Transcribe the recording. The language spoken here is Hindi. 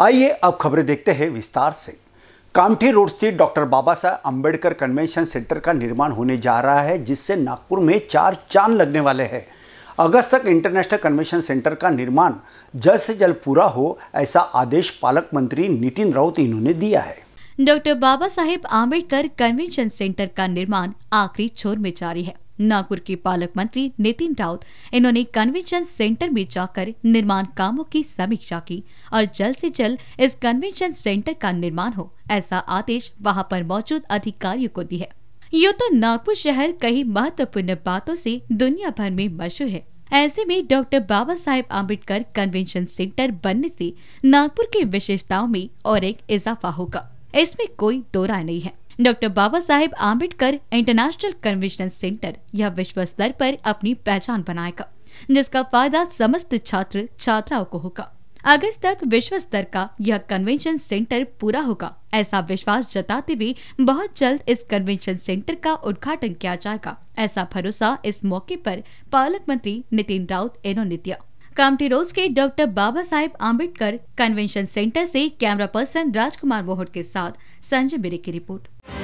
आइए अब खबरें देखते हैं विस्तार से कामठी रोड स्थित doctor Baba Sahab Ambedkar convention centre का निर्माण होने जा रहा है जिससे नागपुर में चार चांद लगने वाले हैं अगस्त तक इंटरनेशनल कन्वेंशन सेंटर का निर्माण जल्द से जल्द पूरा हो ऐसा आदेश पालक मंत्री नितिन राउत इन्होंने दिया है doctor Baba Saheb Ambedkar convention centre का निर्माण आखिरी छोर में जारी है नागपुर के पालक मंत्री नितिन राउत इन्होंने कन्वेंशन सेंटर में जाकर निर्माण कामों की समीक्षा की और जल्द से जल्द इस कन्वेंशन सेंटर का निर्माण हो ऐसा आदेश वहां पर मौजूद अधिकारियों को दी है तो नागपुर शहर कई महत्वपूर्ण बातों से दुनिया भर में मशहूर है ऐसे में doctor Baba Saheb Ambedkar convention centre बनने से नागपुर की विशेषताओं में और एक इजाफा होगा इसमें कोई दो राय नहीं है doctor Baba Saheb Ambedkar international convention centre यह विश्व स्तर पर अपनी पहचान बनाएगा जिसका फायदा समस्त छात्र छात्राओं को होगा अगस्त तक विश्व स्तर का यह कन्वेंशन सेंटर पूरा होगा ऐसा विश्वास जताते हुए बहुत जल्द इस कन्वेंशन सेंटर का उद्घाटन किया जाएगा ऐसा भरोसा इस मौके पर पालक मंत्री नितिन राउत इन्होंने दिया कामटी रोज के doctor Baba Saheb Ambedkar convention centre से कैमरा पर्सन राजकुमार मोहट के साथ संजय मेरे की रिपोर्ट